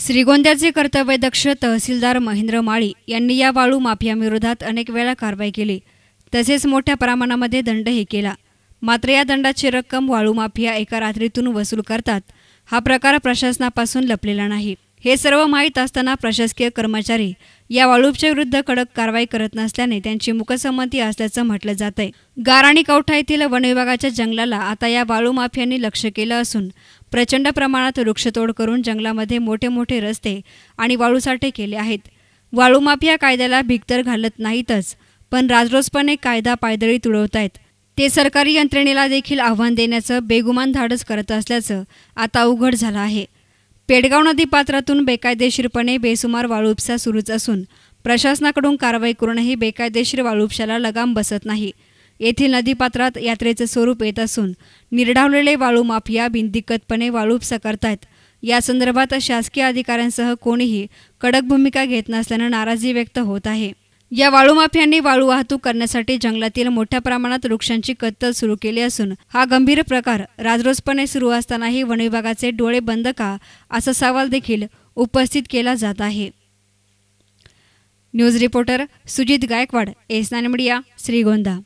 श्रीगोंद्याचे कर्तव्यदक्ष तहसीलदार महेंद्र माळी यांनी या वाळू माफियाविरोधात अनेक वेळा कारवाई केली तसेच मोठ्या प्रमाणामध्ये दंडही केला मात्र या दंडाची रक्कम वाळू माफिया एका रात्रीतून वसूल करतात हा प्रकार प्रशासनापासून लपलेला नाही हे सर्व माहीत असताना प्रशासकीय कर्मचारी या वाळूपच्या विरुद्ध कडक कारवाई करत नसल्याने त्यांची मुकसंमती असल्याचं म्हटलं जात आहे गाराणी कवठा येथील वनविभागाच्या जंगलाला आता या वाळू माफियांनी लक्ष केलं असून प्रचंड प्रमाणात वृक्षतोड करून जंगलामध्ये मोठे मोठे रस्ते आणि वाळूसाठे केले आहेत वाळू माफिया कायद्याला भिक्तर घालत नाहीतच पण राजरोसपणे कायदा पायदळी आहेत ते सरकारी यंत्रणेला देखील आव्हान देण्याचं बेगुमान धाडस करत असल्याचं आता उघड झालं आहे पेडगाव नदी पात्रातून बेकायदेशीरपणे बेसुमार वाळू उपसा सुरूच असून प्रशासनाकडून कारवाई करूनही बेकायदेशीर वाळू उपशाला लगाम बसत नाही येथील नदीपात्रात यात्रेचं स्वरूप येत असून निर्डावलेले वाळू माफिया बिनदिक्कतपणे वाळू उपसा करतायत या संदर्भात शासकीय अधिकाऱ्यांसह कोणीही कडक भूमिका घेत नसल्यानं नाराजी व्यक्त होत आहे या वाळू वाळू वाहतूक करण्यासाठी जंगलातील मोठ्या प्रमाणात वृक्षांची कत्तल सुरू केली असून हा गंभीर प्रकार राजरोजपणे सुरू असतानाही वनविभागाचे डोळे बंद का असा सवाल देखील उपस्थित केला जात आहे न्यूज रिपोर्टर सुजित गायकवाड एस नान मीडिया श्रीगोंदा